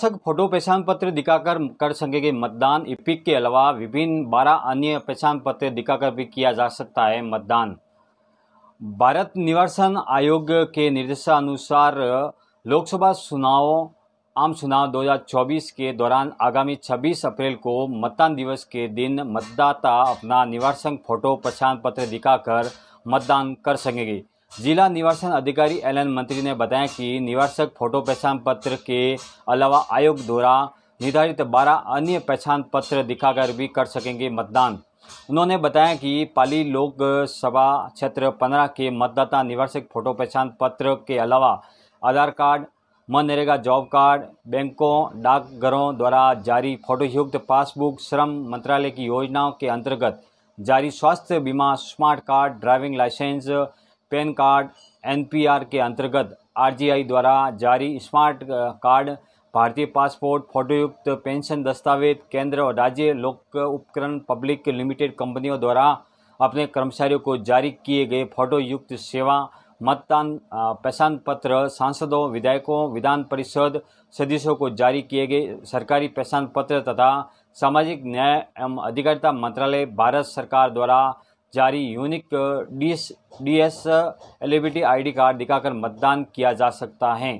शासक फोटो पहचान पत्र दिखाकर कर सकेंगे मतदान इपिक के अलावा विभिन्न बारह अन्य पहचान पत्र दिखाकर भी किया जा सकता है मतदान भारत निवासन आयोग के निर्देशानुसार लोकसभा चुनाव आम चुनाव 2024 के दौरान आगामी 26 अप्रैल को मतदान दिवस के दिन मतदाता अपना निवासन फोटो पहचान पत्र दिखाकर मतदान कर सकेंगे जिला निवासन अधिकारी एल एन मंत्री ने बताया कि निवासक फोटो पहचान पत्र के अलावा आयोग द्वारा निर्धारित बारह अन्य पहचान पत्र दिखाकर भी कर सकेंगे मतदान उन्होंने बताया कि पाली लोकसभा क्षेत्र पंद्रह के मतदाता निवासक फोटो पहचान पत्र के अलावा आधार कार्ड मनरेगा जॉब कार्ड बैंकों डाकघरों द्वारा जारी फोटोयुक्त पासबुक श्रम मंत्रालय की योजनाओं के अंतर्गत जारी स्वास्थ्य बीमा smart card driving licence PAN card NPR के अंतर्गत आरजीआई द्वारा जारी स्मार्ट कार्ड भारतीय पासपोर्ट फोटोयुक्त पेंशन दस्तावेज केंद्र और राज्य लोक उपकरण पब्लिक लिमिटेड कंपनियों द्वारा अपने कर्मचारियों को जारी किए गए फोटोयुक्त सेवा मतदान पहचान पत्र सांसदों विधायकों विधान परिषद सदस्यों को जारी किए गए सरकारी पहचान पत्र तथा सामाजिक न्याय एवं अधिकारिता मंत्रालय भारत सरकार द्वारा जारी unique disability I card दिखाकर मतदान किया जा सकता है